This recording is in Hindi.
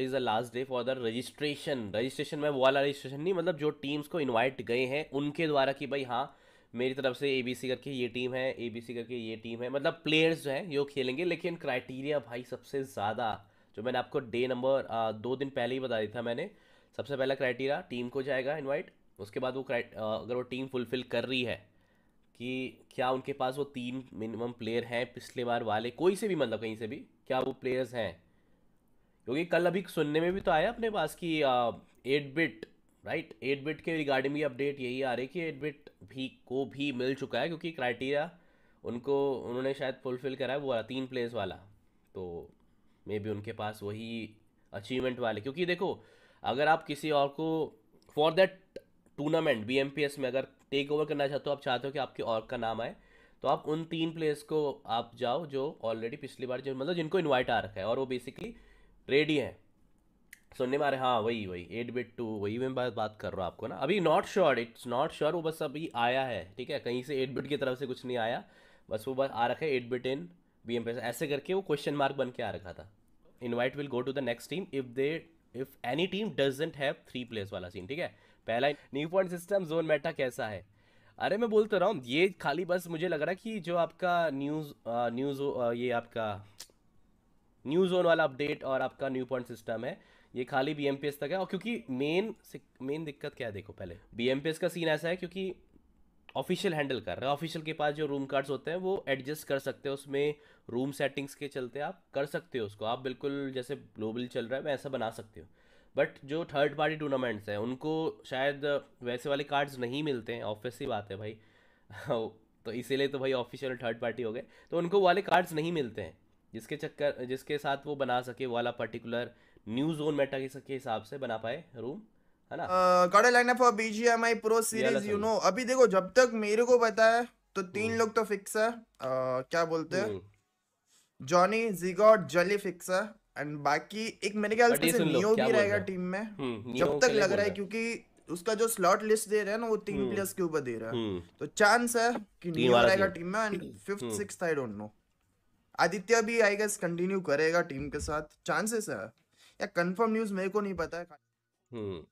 Today is the last day for the registration registration में वो वाला रजिस्ट्रेशन नहीं मतलब जो टीम्स को इनवाइट गए हैं उनके द्वारा कि भाई हाँ मेरी तरफ से ए बी सी करके ये टीम है ए बी सी करके ये टीम है मतलब प्लेयर्स जो हैं ये खेलेंगे लेकिन क्राइटेरिया भाई सबसे ज़्यादा जो मैंने आपको डे नंबर दो दिन पहले ही बता दिया था मैंने सबसे पहला क्राइटेरिया टीम को जाएगा इन्वाइट उसके बाद वो अगर वो टीम फुलफिल कर रही है कि क्या उनके पास वो तीन मिनिमम प्लेयर हैं पिछले बार वाले कोई से भी मतलब कहीं से भी क्या वो प्लेयर्स हैं क्योंकि कल अभी सुनने में भी तो आया अपने पास कि eight bit right eight bit के रिगार्डिंग भी अपडेट यही आ रही कि एट बिट भी को भी मिल चुका है क्योंकि क्राइटेरिया उनको उन्होंने शायद फुलफिल करा है वो वाला तीन प्लेस वाला तो मे बी उनके पास वही अचीवमेंट वाले क्योंकि देखो अगर आप किसी और को for that tournament B M P S में अगर टेक ओवर करना चाहते हो आप चाहते हो कि आपके और का नाम आए तो आप उन तीन प्लेयर्स को आप जाओ जो ऑलरेडी पिछली बार जो मतलब जिनको इन्वाइट आ रखा है और वो बेसिकली रेडी हैं सुनने में आ रहे हाँ वही वही एट बिट टू वही मैं बात बात कर रहा हूँ आपको ना अभी not sure it's not sure वो बस अभी आया है ठीक है कहीं से एट बिट की तरफ से कुछ नहीं आया बस वो बस आ रखा है eight bit in B M ऐसे करके वो क्वेश्चन मार्क बन के आ रखा था invite will go to the next team if they if any team doesn't have three place वाला सीन ठीक है पहला new point system zone meta कैसा है अरे मैं बोलता रहा हूँ ये खाली बस मुझे लग रहा है कि जो आपका न्यूज़ न्यूज़ ये आपका न्यू जोन वाला अपडेट और आपका न्यू पॉइंट सिस्टम है ये खाली बी तक है और क्योंकि मेन मेन दिक्कत क्या है देखो पहले बी का सीन ऐसा है क्योंकि ऑफिशियल हैंडल कर रहा है ऑफिशियल के पास जो रूम कार्ड्स होते हैं वो एडजस्ट कर सकते हो उसमें रूम सेटिंग्स के चलते आप कर सकते हो उसको आप बिल्कुल जैसे ग्लोबल चल रहा है ऐसा बना सकते हो बट जो थर्ड पार्टी टूर्नामेंट्स हैं उनको शायद वैसे वाले कार्ड्स नहीं मिलते हैं ऑफिस ही बात है भाई तो इसीलिए तो भाई ऑफिशियल थर्ड पार्टी हो गए तो उनको वाले कार्ड्स नहीं मिलते हैं जिसके चक्कर जिसके साथ वो बना सके वो वाला पर्टिकुलर न्यू जोन मेटा के हिसाब से बना पाए रूम है ना for BGMI pro series you know अभी देखो जब तक मेरे को पता है तो तीन हम्म। लोग तो फिक्स है क्या बोलते हैं जॉनी जिगॉट जली फिक्स है एंड बाकी एक मेरे ख्याल से नियो भी रहेगा टीम में हम्म, जब तक लग रहा है क्योंकि उसका जो स्लॉट लिस्ट दे रहे हैं ना वो तीन प्लेयर्स हम्म। के ऊपर दे रहा है तो चांस है कि नियो रहेगा टीम में and fifth I don't know Aditya भी आई गेस कंटिन्यू करेगा टीम के साथ चांसेस है या कंफर्म न्यूज मेरे को नहीं पता है हम्म।